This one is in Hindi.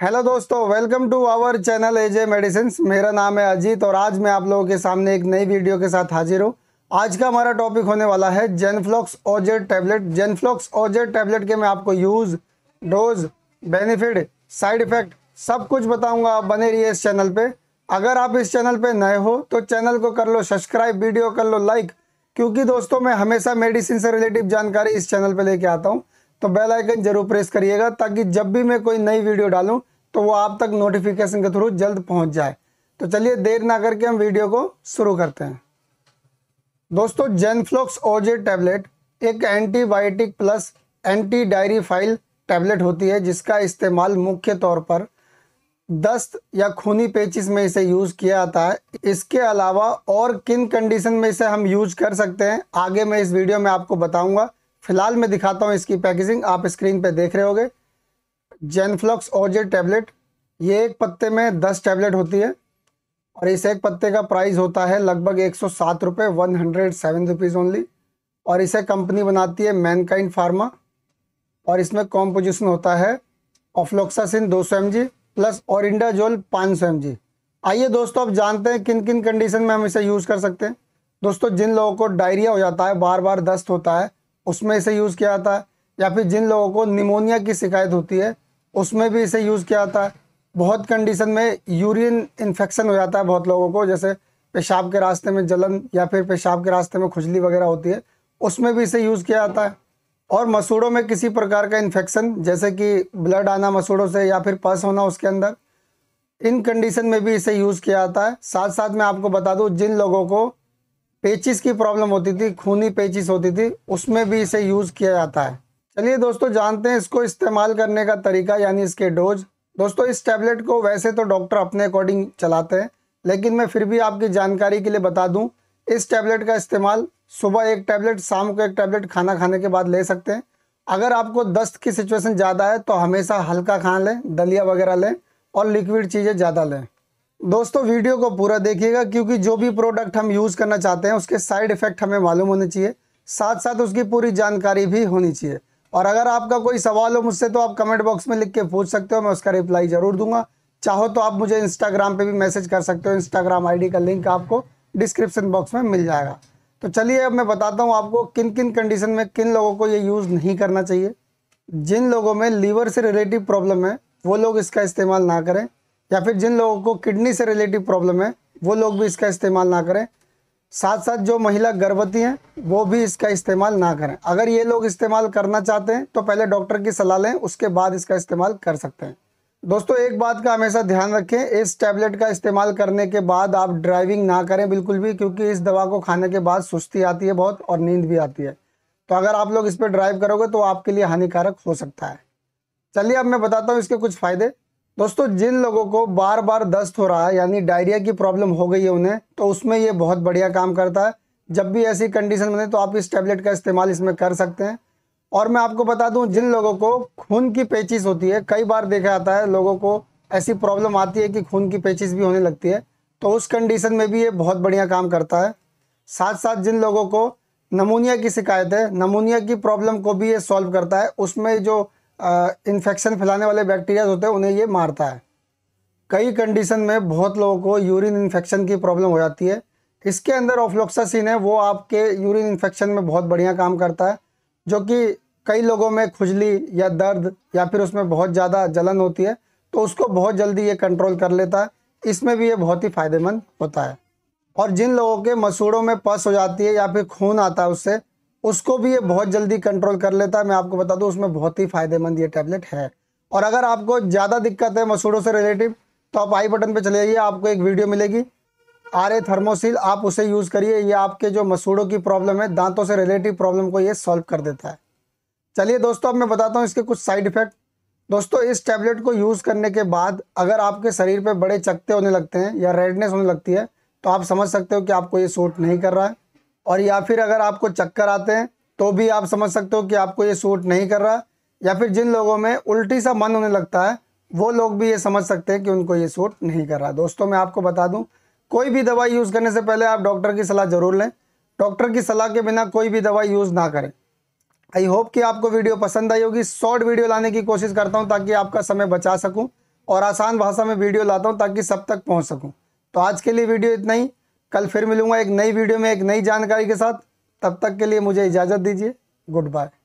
हेलो दोस्तों welcome to our channel AJ medicine मेरा नाम है अजीत और आज मैं आप लोगों के सामने एक नई वीडियो के साथ हाजिर हूँ आज का हमारा टॉपिक होने वाला है Zenflox OZ tablet Zenflox OZ tablet के मैं आपको use dose benefit side effect सब कुछ बताऊंगा आप बने रहिए इस चैनल पे अगर आप इस चैनल पे नए हो तो चैनल को कर लो सब्सक्राइब वीडियो कर लो लाइक क्योंकि दोस्तों मैं हमेशा मेडिसिन से रिलेटिव जानकारी इस चैनल पर लेके आता हूँ तो बेल आइकन जरूर प्रेस करिएगा ताकि जब भी मैं कोई नई वीडियो डालूं तो वो आप तक नोटिफिकेशन के थ्रू जल्द पहुंच जाए तो चलिए देर ना करके हम वीडियो को शुरू करते हैं दोस्तों जेनफ्लोक्स ओजे टैबलेट एक antibiotic plus antidiarrheal tablet होती है जिसका इस्तेमाल मुख्य तौर पर दस्त या खूनी पेचिस में इसे यूज़ किया जाता है इसके अलावा और किन कंडीशन में इसे हम यूज कर सकते हैं आगे मैं इस वीडियो में आपको बताऊंगा फिलहाल मैं दिखाता हूँ इसकी पैकेजिंग आप स्क्रीन पे देख रहे हो गए जेनफ्लक्स ओजे टैबलेट ये एक पत्ते में दस टैबलेट होती है और इस एक पत्ते का प्राइस होता है लगभग एक सौ सात रुपये one hundred seven rupees only और इसे कंपनी बनाती है मैनकाइंड फार्मा और इसमें कॉम्पोजिशन होता है ऑफ्लोक्सासिन दो सौ एम प्लस और इंडाजोल पाँच सौ एम आइए दोस्तों अब जानते हैं किन किन कंडीशन में हम इसे यूज़ कर सकते हैं दोस्तों जिन लोगों को डायरिया हो जाता है बार बार दस्त होता है उसमें इसे यूज़ किया जाता है या फिर जिन लोगों को निमोनिया की शिकायत होती है उसमें भी इसे यूज़ किया जाता है बहुत कंडीशन में यूरिन इन्फेक्शन हो जाता है बहुत लोगों को जैसे पेशाब के रास्ते में जलन या फिर पेशाब के रास्ते में खुजली वगैरह होती है उसमें भी इसे यूज़ किया जाता है और मसूड़ों में किसी प्रकार का इन्फेक्शन जैसे कि ब्लड आना मसूड़ों से या फिर पस होना उसके अंदर इन कंडीशन में भी इसे यूज़ किया जाता है साथ साथ मैं आपको बता दूँ जिन लोगों को पेचिस की प्रॉब्लम होती थी खूनी पेचिस होती थी उसमें भी इसे यूज़ किया जाता है चलिए दोस्तों जानते हैं इसको इस्तेमाल करने का तरीका यानी इसके डोज दोस्तों इस टैबलेट को वैसे तो डॉक्टर अपने अकॉर्डिंग चलाते हैं लेकिन मैं फिर भी आपकी जानकारी के लिए बता दूं इस टैबलेट का इस्तेमाल सुबह एक टैबलेट शाम को एक टैबलेट खाना खाने के बाद ले सकते हैं अगर आपको दस्त की सिचुएशन ज़्यादा है तो हमेशा हल्का खाना लें दलिया वगैरह लें और लिक्विड चीज़ें ज़्यादा लें दोस्तों वीडियो को पूरा देखिएगा क्योंकि जो भी प्रोडक्ट हम यूज़ करना चाहते हैं उसके साइड इफ़ेक्ट हमें मालूम होने चाहिए साथ साथ उसकी पूरी जानकारी भी होनी चाहिए और अगर आपका कोई सवाल हो मुझसे तो आप कमेंट बॉक्स में लिख के पूछ सकते हो मैं उसका रिप्लाई ज़रूर दूंगा चाहो तो आप मुझे इंस्टाग्राम पे भी मैसेज कर सकते हो इंस्टाग्राम आईडी का लिंक आपको डिस्क्रिप्शन बॉक्स में मिल जाएगा तो चलिए अब मैं बताता हूँ आपको किन किन कंडीशन में किन लोगों को ये यूज़ नहीं करना चाहिए जिन लोगों में लीवर से रिलेटिव प्रॉब्लम है वो लोग इसका इस्तेमाल ना करें या फिर जिन लोगों को किडनी से रिलेटिव प्रॉब्लम है वो लोग भी इसका इस्तेमाल ना करें साथ साथ जो महिला गर्भवती हैं वो भी इसका इस्तेमाल ना करें अगर ये लोग इस्तेमाल करना चाहते हैं तो पहले डॉक्टर की सलाह लें उसके बाद इसका इस्तेमाल कर सकते हैं दोस्तों एक बात का हमेशा ध्यान रखें इस टैबलेट का इस्तेमाल करने के बाद आप ड्राइविंग ना करें बिल्कुल भी क्योंकि इस दवा को खाने के बाद सुस्ती आती है बहुत और नींद भी आती है तो अगर आप लोग इस पर ड्राइव करोगे तो आपके लिए हानिकारक हो सकता है चलिए अब मैं बताता हूँ इसके कुछ फ़ायदे दोस्तों जिन लोगों को बार बार दस्त हो रहा है यानी डायरिया की प्रॉब्लम हो गई है उन्हें तो उसमें ये बहुत बढ़िया काम करता है जब भी ऐसी कंडीशन बने तो आप इस टैबलेट का इस्तेमाल इसमें कर सकते हैं और मैं आपको बता दूं जिन लोगों को खून की पेचिस होती है कई बार देखा जाता है लोगों को ऐसी प्रॉब्लम आती है कि खून की पेचिस भी होने लगती है तो उस कंडीशन में भी ये बहुत बढ़िया काम करता है साथ साथ जिन लोगों को नमूनिया की शिकायत है नमूनिया की प्रॉब्लम को भी ये सॉल्व करता है उसमें जो इन्फेक्शन फैलाने वाले बैक्टीरियाज होते हैं उन्हें ये मारता है कई कंडीशन में बहुत लोगों को यूरिन इन्फेक्शन की प्रॉब्लम हो जाती है इसके अंदर ऑफ्लोक्सासिन है वो आपके यूरिन इन्फेक्शन में बहुत बढ़िया काम करता है जो कि कई लोगों में खुजली या दर्द या फिर उसमें बहुत ज़्यादा जलन होती है तो उसको बहुत जल्दी ये कंट्रोल कर लेता है इसमें भी ये बहुत ही फ़ायदेमंद होता है और जिन लोगों के मसूड़ों में पस हो जाती है या फिर खून आता है उससे उसको भी ये बहुत जल्दी कंट्रोल कर लेता है मैं आपको बता दूं उसमें बहुत ही फायदेमंद ये टैबलेट है और अगर आपको ज़्यादा दिक्कत है मसूड़ों से रिलेटिव तो आप आई बटन पर चले जाइए आपको एक वीडियो मिलेगी आर ए थर्मोसिल आप उसे यूज़ करिए ये आपके जो मसूड़ों की प्रॉब्लम है दांतों से रिलेटिव प्रॉब्लम को ये सॉल्व कर देता है चलिए दोस्तों अब मैं बताता हूँ इसके कुछ साइड इफ़ेक्ट दोस्तों इस टैबलेट को यूज़ करने के बाद अगर आपके शरीर पर बड़े चकते होने लगते हैं या रेडनेस होने लगती है तो आप समझ सकते हो कि आपको ये सूट नहीं कर रहा है और या फिर अगर आपको चक्कर आते हैं तो भी आप समझ सकते हो कि आपको ये सूट नहीं कर रहा या फिर जिन लोगों में उल्टी सा मन होने लगता है वो लोग भी ये समझ सकते हैं कि उनको ये सूट नहीं कर रहा दोस्तों मैं आपको बता दूं कोई भी दवाई यूज़ करने से पहले आप डॉक्टर की सलाह ज़रूर लें डॉक्टर की सलाह के बिना कोई भी दवाई यूज़ ना करें आई होप कि आपको वीडियो पसंद आई होगी शॉर्ट वीडियो लाने की कोशिश करता हूँ ताकि आपका समय बचा सकूँ और आसान भाषा में वीडियो लाता हूँ ताकि सब तक पहुँच सकूँ तो आज के लिए वीडियो इतना ही कल फिर मिलूँगा एक नई वीडियो में एक नई जानकारी के साथ तब तक के लिए मुझे इजाज़त दीजिए गुड बाय